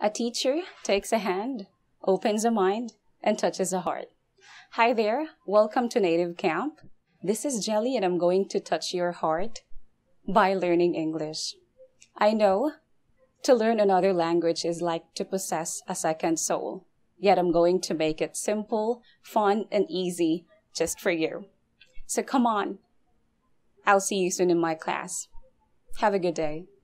A teacher takes a hand, opens a mind, and touches a heart. Hi there, welcome to Native Camp. This is Jelly, and I'm going to touch your heart by learning English. I know to learn another language is like to possess a second soul, yet I'm going to make it simple, fun, and easy just for you. So come on. I'll see you soon in my class. Have a good day.